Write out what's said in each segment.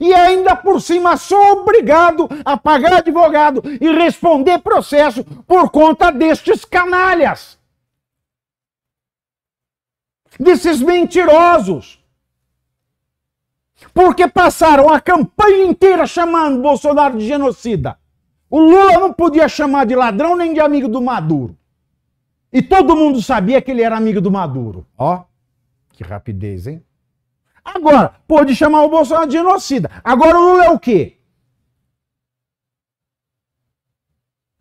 e ainda por cima sou obrigado a pagar advogado e responder processo por conta destes canalhas. Desses mentirosos. Porque passaram a campanha inteira chamando Bolsonaro de genocida. O Lula não podia chamar de ladrão nem de amigo do Maduro. E todo mundo sabia que ele era amigo do Maduro. Ó, que rapidez, hein? Agora, pode chamar o Bolsonaro de genocida. Agora o Lula é o quê?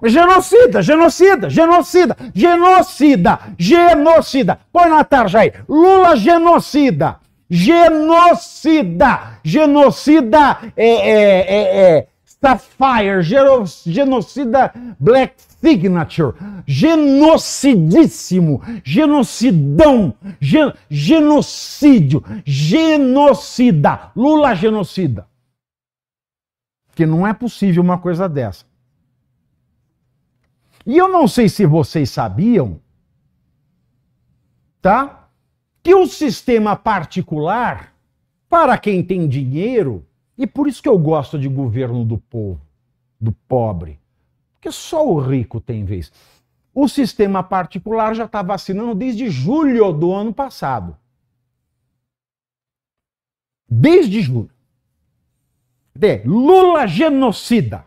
Genocida, genocida, genocida, genocida, genocida. Põe na tarja aí. Lula genocida. Genocida. Genocida é, é, é, é. Sapphire, genocida Black Signature genocidíssimo, genocidão, gen, genocídio, genocida, Lula genocida. Porque não é possível uma coisa dessa. E eu não sei se vocês sabiam, tá? Que o sistema particular, para quem tem dinheiro, e por isso que eu gosto de governo do povo, do pobre, porque só o rico tem vez. O sistema particular já está vacinando desde julho do ano passado. Desde julho. De Lula genocida.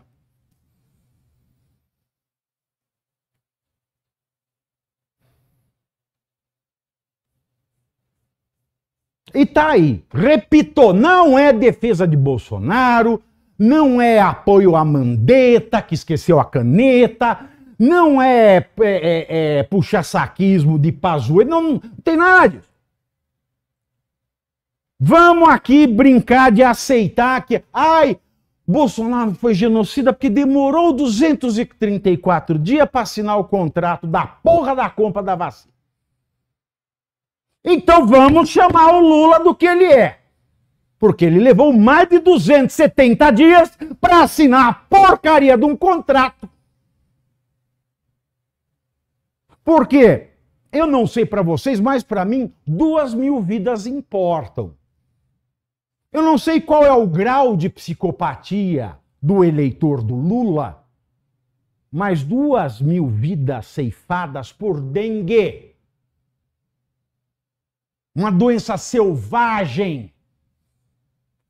E tá aí. Repito, não é defesa de Bolsonaro, não é apoio a Mandetta, que esqueceu a caneta, não é, é, é, é puxa-saquismo de Pazuello, não, não tem nada disso. Vamos aqui brincar de aceitar que, ai, Bolsonaro foi genocida porque demorou 234 dias para assinar o contrato da porra da compra da vacina. Então vamos chamar o Lula do que ele é. Porque ele levou mais de 270 dias para assinar a porcaria de um contrato porque eu não sei para vocês, mas para mim, duas mil vidas importam. Eu não sei qual é o grau de psicopatia do eleitor do Lula, mas duas mil vidas ceifadas por dengue. Uma doença selvagem,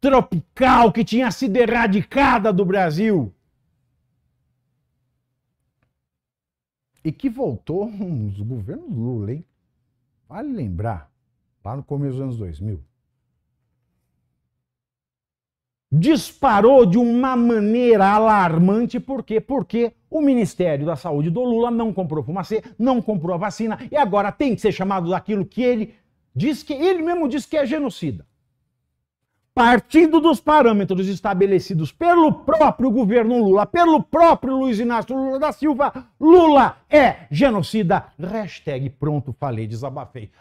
tropical, que tinha sido erradicada do Brasil. e que voltou nos governos Lula, hein? Vale lembrar, lá no começo dos anos 2000. Disparou de uma maneira alarmante, por quê? Porque o Ministério da Saúde do Lula não comprou fumacê, não comprou a vacina e agora tem que ser chamado daquilo que ele diz que ele mesmo diz que é genocida partindo dos parâmetros estabelecidos pelo próprio governo Lula, pelo próprio Luiz Inácio Lula da Silva, Lula é genocida. Hashtag pronto, falei, desabafei.